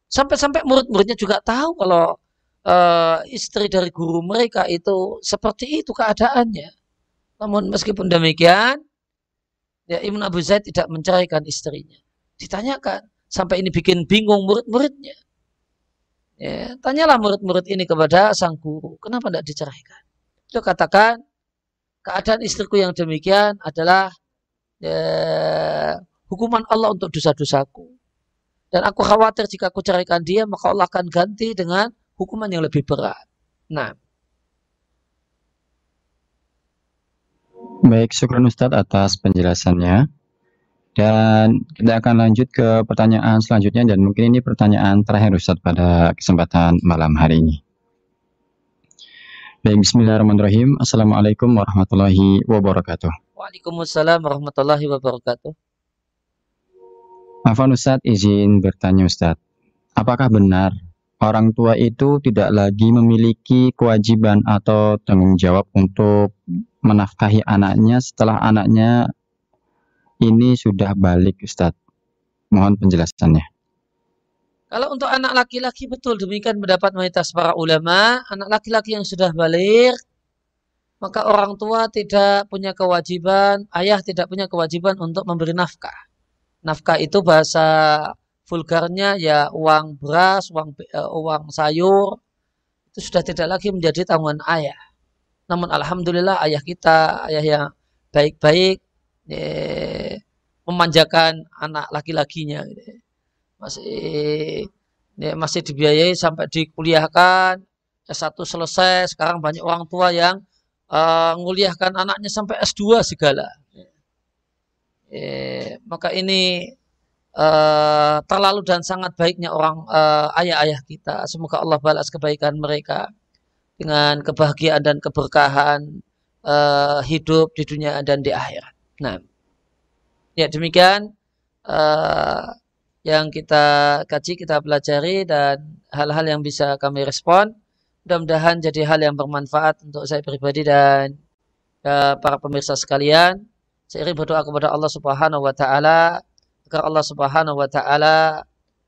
sampai-sampai murid-muridnya juga tahu kalau uh, istri dari guru mereka itu seperti itu keadaannya namun meskipun demikian, ya Ibn Abu Zaid tidak menceraikan istrinya. Ditanyakan, sampai ini bikin bingung murid-muridnya. Ya, tanyalah murid-murid ini kepada sang guru, kenapa tidak diceraikan? Itu katakan, keadaan istriku yang demikian adalah ya, hukuman Allah untuk dosa-dosaku. Dan aku khawatir jika aku ceraikan dia, maka Allah akan ganti dengan hukuman yang lebih berat. Nah, Baik, syukur Ustadz atas penjelasannya. Dan kita akan lanjut ke pertanyaan selanjutnya dan mungkin ini pertanyaan terakhir Ustadz pada kesempatan malam hari ini. Baik, bismillahirrahmanirrahim. Assalamualaikum warahmatullahi wabarakatuh. Waalaikumsalam warahmatullahi wabarakatuh. Afan Ustadz izin bertanya Ustadz, apakah benar orang tua itu tidak lagi memiliki kewajiban atau tanggung jawab untuk menafkahi anaknya setelah anaknya ini sudah balik Ustadz? Mohon penjelasannya. Kalau untuk anak laki-laki betul demikian mendapat mayoritas para ulama, anak laki-laki yang sudah balik maka orang tua tidak punya kewajiban, ayah tidak punya kewajiban untuk memberi nafkah. Nafkah itu bahasa vulgarnya ya uang beras, uang uh, uang sayur itu sudah tidak lagi menjadi tanggungan ayah. Namun alhamdulillah ayah kita, ayah yang baik-baik eh, memanjakan anak laki-lakinya gitu. Masih ya, masih dibiayai sampai dikuliahkan S1 selesai sekarang banyak orang tua yang uh, nguliahkan anaknya sampai S2 segala ya. maka ini uh, terlalu dan sangat baiknya orang uh, ayah-ayah kita semoga Allah balas kebaikan mereka dengan kebahagiaan dan keberkahan uh, hidup di dunia dan di akhirat. Nah, ya demikian uh, yang kita kaji, kita pelajari dan hal-hal yang bisa kami respon. Mudah-mudahan jadi hal yang bermanfaat untuk saya pribadi dan uh, para pemirsa sekalian. Saya berdoa kepada Allah Subhanahu wa taala agar Allah Subhanahu wa taala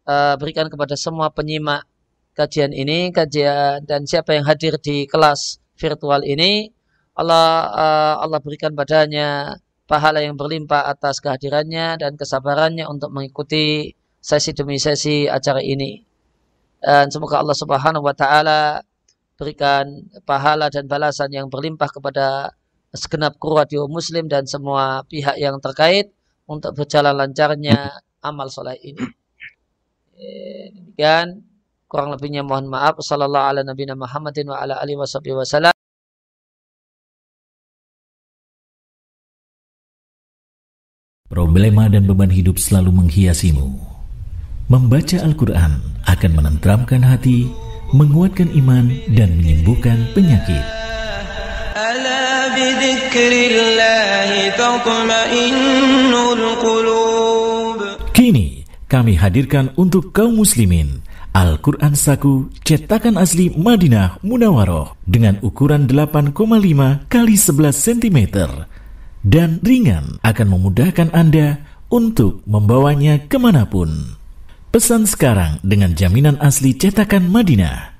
uh, berikan kepada semua penyimak kajian ini, kajian dan siapa yang hadir di kelas virtual ini, Allah eh, Allah berikan padanya pahala yang berlimpah atas kehadirannya dan kesabarannya untuk mengikuti sesi demi sesi acara ini. Dan semoga Allah Subhanahu wa taala berikan pahala dan balasan yang berlimpah kepada segenap kru radio muslim dan semua pihak yang terkait untuk berjalan lancarnya amal soleh ini. Eh, demikian. Kurang lebihnya mohon maaf. Sallallahu ala nabina Muhammadin wa ala alihi wa wasallam. Problema dan beban hidup selalu menghiasimu. Membaca Al-Quran akan menenteramkan hati, menguatkan iman, dan menyembuhkan penyakit. Kini, kami hadirkan untuk kaum muslimin Al-Quran Saku cetakan asli Madinah Munawaroh dengan ukuran 8,5 kali 11 cm dan ringan akan memudahkan Anda untuk membawanya kemanapun. Pesan sekarang dengan jaminan asli cetakan Madinah.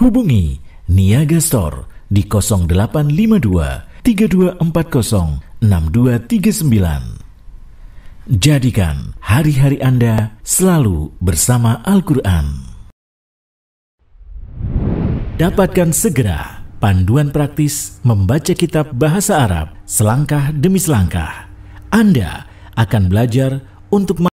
Hubungi Niaga Store di 0852 3240 6239 Jadikan hari-hari Anda selalu bersama Al-Quran. Dapatkan segera panduan praktis membaca kitab bahasa Arab selangkah demi selangkah. Anda akan belajar untuk